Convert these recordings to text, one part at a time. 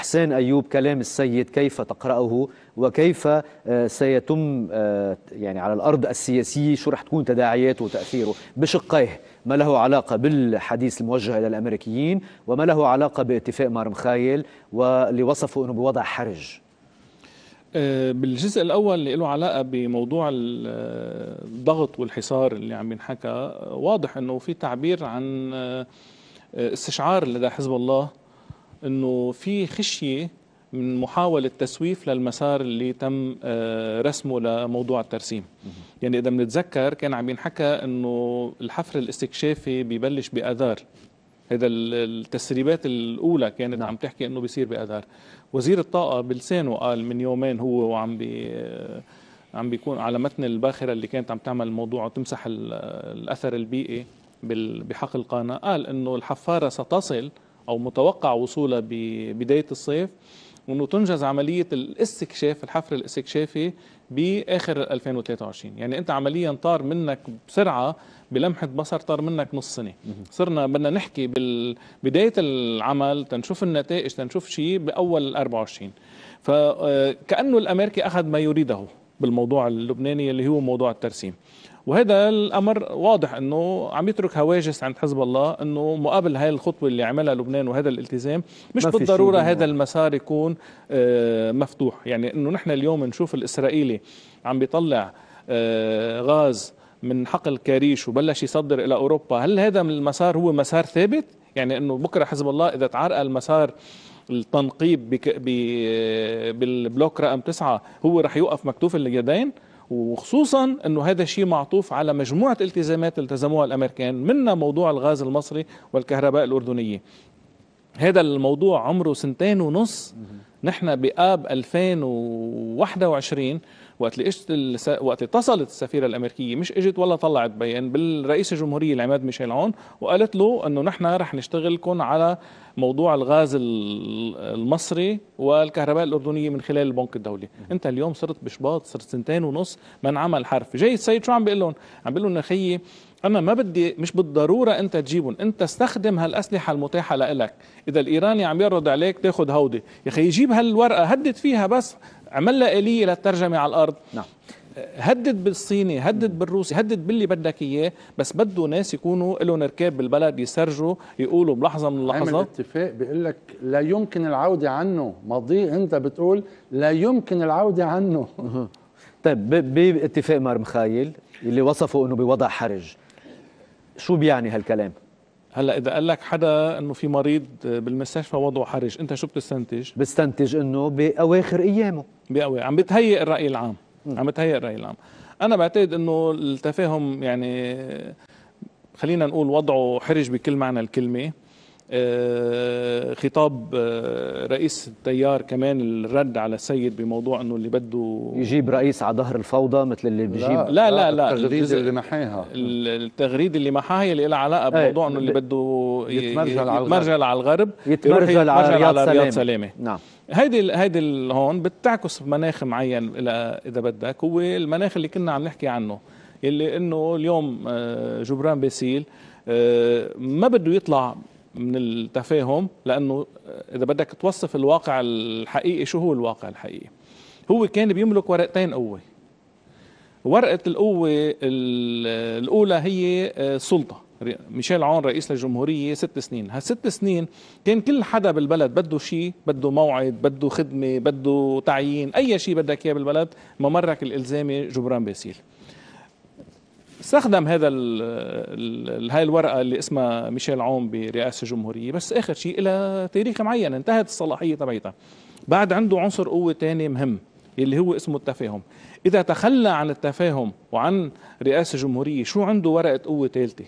حسين أيوب كلام السيد كيف تقرأه وكيف آه، سيتم آه، يعني على الأرض السياسية شو رح تكون تداعياته وتأثيره بشقيه ما له علاقة بالحديث الموجه إلى الأمريكيين وما له علاقة باتفاق مخايل واللي وصفه أنه بوضع حرج آه، بالجزء الاول اللي له علاقه بموضوع الضغط والحصار اللي عم ينحكى واضح انه في تعبير عن استشعار لدى حزب الله انه في خشيه من محاولة تسويف للمسار اللي تم آه، رسمه لموضوع الترسيم يعني إذا بنتذكر كان عم ينحكى أنه الحفر الاستكشافي ببلش بأذار هذا التسريبات الأولى كانت نعم. عم تحكي أنه بيصير بأذار وزير الطاقة بلسانه قال من يومين هو وعم بي آه، عم بيكون على متن الباخرة اللي كانت عم تعمل الموضوع وتمسح الأثر البيئي بحقل قانا قال أنه الحفارة ستصل أو متوقع وصولها ببداية الصيف وانه تنجز عمليه الاستكشاف الحفر الاستكشافي باخر 2023 يعني انت عمليا طار منك بسرعه بلمحه بصر طار منك نص سنه صرنا بدنا نحكي بدايه العمل تنشوف النتائج تنشوف شيء باول 24 فكانه آه، الامريكي اخذ ما يريده بالموضوع اللبناني اللي هو موضوع الترسيم وهذا الامر واضح انه عم يترك هواجس عند حزب الله انه مقابل هاي الخطوه اللي عملها لبنان وهذا الالتزام مش بالضروره هذا المسار يكون آه، مفتوح يعني انه نحن اليوم نشوف الاسرائيلي عم بيطلع آه، غاز من حقل كاريش وبلش يصدر الى اوروبا هل هذا من المسار هو مسار ثابت يعني انه بكره حزب الله اذا تعرقل مسار التنقيب آه، بالبلوك رقم تسعة هو رح يوقف مكتوف اليدين وخصوصا انه هذا الشيء معطوف على مجموعه التزامات التزموها الامريكان منها موضوع الغاز المصري والكهرباء الاردنيه هذا الموضوع عمره سنتين ونص نحن بآب 2021 وقت اجت الس... وقت اتصلت السفيره الامريكيه مش اجت ولا طلعت بيان بالرئيس الجمهوريه العماد ميشيل عون وقالت له انه نحن رح نشتغلكم على موضوع الغاز المصري والكهرباء الاردنيه من خلال البنك الدولي انت اليوم صرت بشباط صرت سنتين ونص ما انعمل حرف جاي السيد شو عم بيقول لهم عم بيقول لهم اخيي انا ما بدي مش بالضروره انت تجيبهم انت استخدم هالاسلحه المتاحه لك اذا الايراني عم يعرض عليك تاخذ هودي يا اخي يجيب هالورقه هدد فيها بس عملها آلية للترجمة على الأرض نعم هدد بالصيني هدد بالروسي هدد باللي بدك اياه بس بده ناس يكونوا لهم ركاب بالبلد يسرجوا يقولوا بلحظه من اللحظات عمل اتفاق بيقول لك لا يمكن العوده عنه مضي انت بتقول لا يمكن العوده عنه طيب باتفاق مار مخايل اللي وصفوا انه بوضع حرج شو بيعني هالكلام هلا اذا قال لك حدا انه في مريض بالمستشفى وضعه حرج انت شو بتستنتج بستنتج انه باواخر ايامه بأوي عم بتهيئ الراي العام م. عم بتهيئ الراي العام انا بعتقد انه التفاهم يعني خلينا نقول وضعه حرج بكل معنى الكلمه آه، خطاب آه، رئيس التيار كمان الرد على السيد بموضوع انه اللي بده يجيب رئيس على ظهر الفوضى مثل اللي بيجيب لا لا لا, التغريده اللي محاها التغريده اللي محاها هي اللي لها علاقه إيه. بموضوع انه اللي بده يتمرجل, يتمرجل على الغرب يتمرجل على رياض, على رياض سلامه, سلامة. نعم هيدي هيدي هون بتعكس مناخ معين اذا بدك هو المناخ اللي كنا عم نحكي عنه اللي انه اليوم آه، جبران باسيل ما بده يطلع من التفاهم لانه اذا بدك توصف الواقع الحقيقي شو هو الواقع الحقيقي هو كان بيملك ورقتين قوه ورقه القوه الاولى هي السلطه آه، ميشيل عون رئيس للجمهورية ست سنين هالست سنين كان كل حدا بالبلد بده شيء بده موعد بده خدمة بده تعيين أي شيء بدك إياه بالبلد ممرك الإلزامي جبران باسيل استخدم هذا هاي الورقه اللي اسمها ميشيل عون برئاسه الجمهوريه بس اخر شيء لها تاريخ معين انتهت الصلاحيه تبعتها بعد عنده عنصر قوه ثاني مهم اللي هو اسمه التفاهم اذا تخلى عن التفاهم وعن رئاسه جمهوريه شو عنده ورقه قوه ثالثه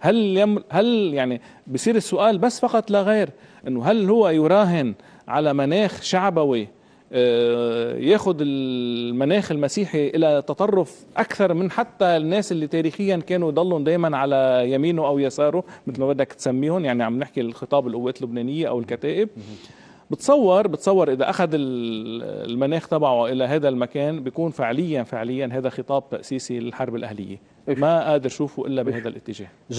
هل يم هل يعني بصير السؤال بس فقط لا غير انه هل هو يراهن على مناخ شعبوي آه، ياخد المناخ المسيحي الى تطرف اكثر من حتى الناس اللي تاريخيا كانوا يضلوا دايما على يمينه او يساره مثل ما بدك تسميهم يعني عم نحكي الخطاب القوات اللبنانيه او الكتائب بتصور بتصور اذا اخذ المناخ تبعه الى هذا المكان بيكون فعليا فعليا هذا خطاب تاسيسي للحرب الاهليه ما قادر اشوفه الا بهذا الاتجاه